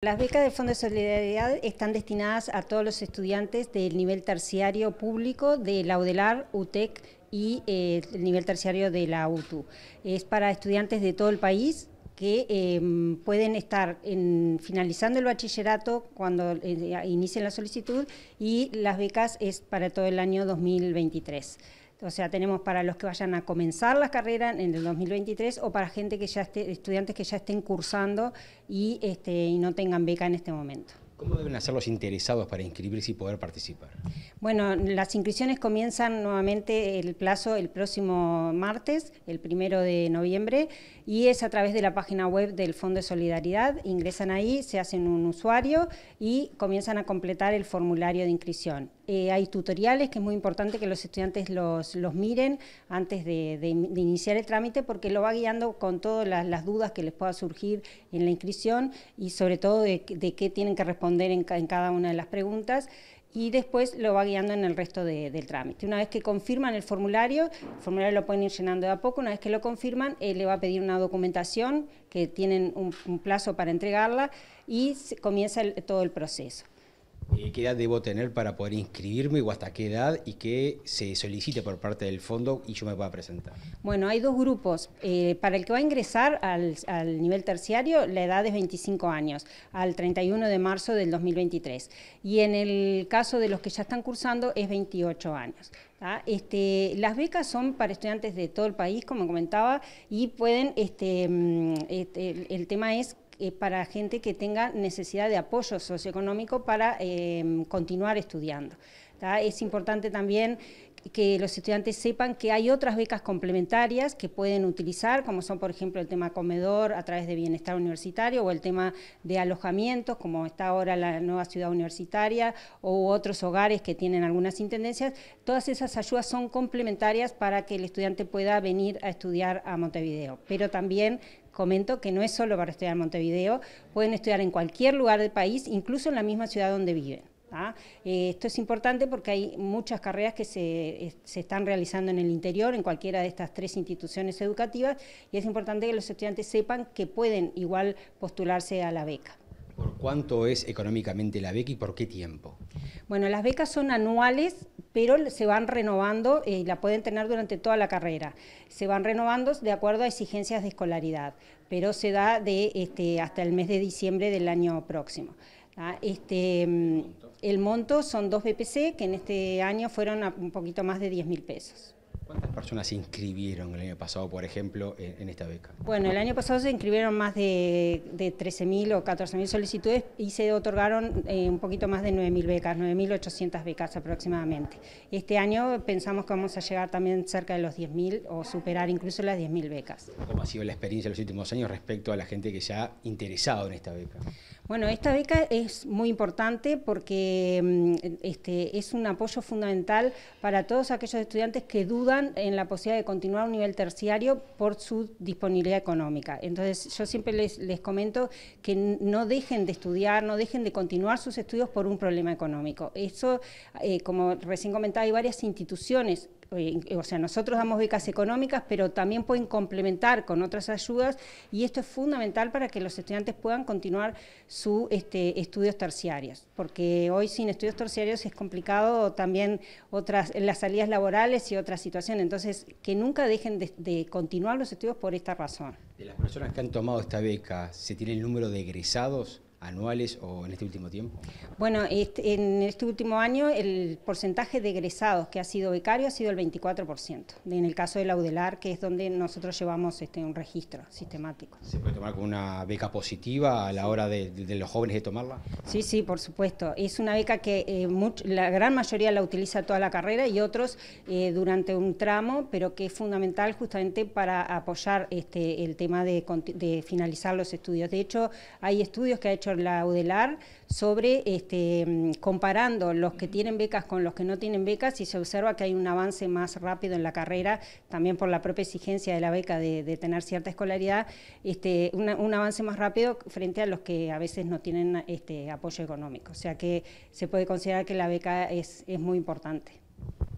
Las becas del Fondo de Solidaridad están destinadas a todos los estudiantes del nivel terciario público de la UDELAR, UTEC y eh, el nivel terciario de la UTU. Es para estudiantes de todo el país que em, pueden estar finalizando el bachillerato cuando eh, inicien la solicitud y las becas es para todo el año 2023. O sea, tenemos para los que vayan a comenzar las carreras en el 2023 o para gente que ya esté, estudiantes que ya estén cursando y, este, y no tengan beca en este momento. ¿Cómo deben hacer los interesados para inscribirse y poder participar? Bueno, las inscripciones comienzan nuevamente el plazo el próximo martes, el primero de noviembre, y es a través de la página web del Fondo de Solidaridad. Ingresan ahí, se hacen un usuario y comienzan a completar el formulario de inscripción. Eh, hay tutoriales que es muy importante que los estudiantes los, miren antes de, iniciar el trámite porque lo va guiando con todas las, dudas que les pueda surgir en la inscripción y sobre todo de, qué tienen que responder en, cada una de las preguntas y después lo va guiando en el resto del trámite. Una vez que confirman el formulario, el formulario lo pueden ir llenando de a poco, una vez que lo confirman, eh, le va a pedir una documentación que tienen un, plazo para entregarla y comienza todo el proceso. Eh, qué edad debo tener para poder inscribirme o hasta qué edad y qué se solicite por parte del fondo y yo me pueda presentar? Bueno, hay dos grupos. Eh, para el que va a ingresar al, nivel terciario, la edad es 25 años, al 31 de marzo del 2023. Y en el caso de los que ya están cursando, es 28 años. Este, las becas son para estudiantes de todo el país, como comentaba, y pueden, este, mm, este, el tema es eh, para gente que tenga necesidad de apoyo socioeconómico para em, continuar estudiando. Es importante también que los estudiantes sepan que hay otras becas complementarias que pueden utilizar, como son, por ejemplo, el tema comedor a través de bienestar universitario o el tema de alojamientos, como está ahora la nueva ciudad universitaria o otros hogares que tienen algunas intendencias. Todas esas ayudas son complementarias para que el estudiante pueda venir a estudiar a Montevideo, pero también comento que no es solo para estudiar en Montevideo, pueden estudiar en cualquier lugar del país, incluso en la misma ciudad donde viven. ¿Ah? Eh, esto es importante porque hay muchas carreras que eh, se, están realizando en el interior, en cualquiera de estas tres instituciones educativas, y es importante que los estudiantes sepan que pueden igual postularse a la beca. ¿Por cuánto es económicamente la beca y por qué tiempo? Bueno, las becas son anuales, pero se van renovando y eh, la pueden tener durante toda la carrera. Se van renovando de acuerdo a exigencias de escolaridad, pero se da de, este, hasta el mes de diciembre del año próximo. Este, mm, el monto son dos BPC que en este año fueron a un poquito más de 10 mil pesos. ¿Cuántas personas se inscribieron el año pasado, por ejemplo, en, esta beca? Bueno, el año pasado se inscribieron más de, 13.000 o 14.000 solicitudes y se otorgaron eh, un poquito más de 9.000 becas, 9.800 becas aproximadamente. Este año pensamos que vamos a llegar también cerca de los 10.000 o superar incluso las 10.000 becas. ¿Cómo ha sido la experiencia en los últimos años respecto a la gente que se ha interesado en esta beca? Bueno, esta beca es muy importante porque mm, este, es un apoyo fundamental para todos aquellos estudiantes que dudan en la posibilidad de continuar a un nivel terciario por su disponibilidad económica. Entonces, yo siempre les, les comento que no dejen de estudiar, no dejen de continuar sus estudios por un problema económico. Eso, eh, como recién comentaba, hay varias instituciones o sea, nosotros damos becas económicas, pero también pueden complementar con otras ayudas y esto es fundamental para que los estudiantes puedan continuar sus este, estudios terciarios, porque hoy sin estudios terciarios es complicado también otras las salidas laborales y otras situaciones, entonces que nunca dejen de continuar los estudios por esta razón. De las personas que han tomado esta beca, ¿se tiene el número de egresados? anuales o en este último tiempo? Bueno, este, en este último año el porcentaje de egresados que ha sido becario ha sido el 24%, en el caso de la UDELAR, que es donde nosotros llevamos este, un registro sistemático. ¿Se puede tomar como una beca positiva a la hora de, los jóvenes de tomarla? Sí, sí, por supuesto. Es una beca que eh, la gran mayoría la utiliza toda la carrera y otros eh, durante un tramo, pero que es fundamental justamente para apoyar este, el tema de finalizar los estudios. De hecho, hay estudios que ha hecho hecho la UDELAR sobre este, comparando los que tienen becas con los que no tienen becas y se observa que hay un avance más rápido en la carrera, también por la propia exigencia de la beca de, tener cierta escolaridad, este, un avance más rápido frente a los que a veces no tienen este, apoyo económico. O sea que se puede considerar que la beca es muy importante.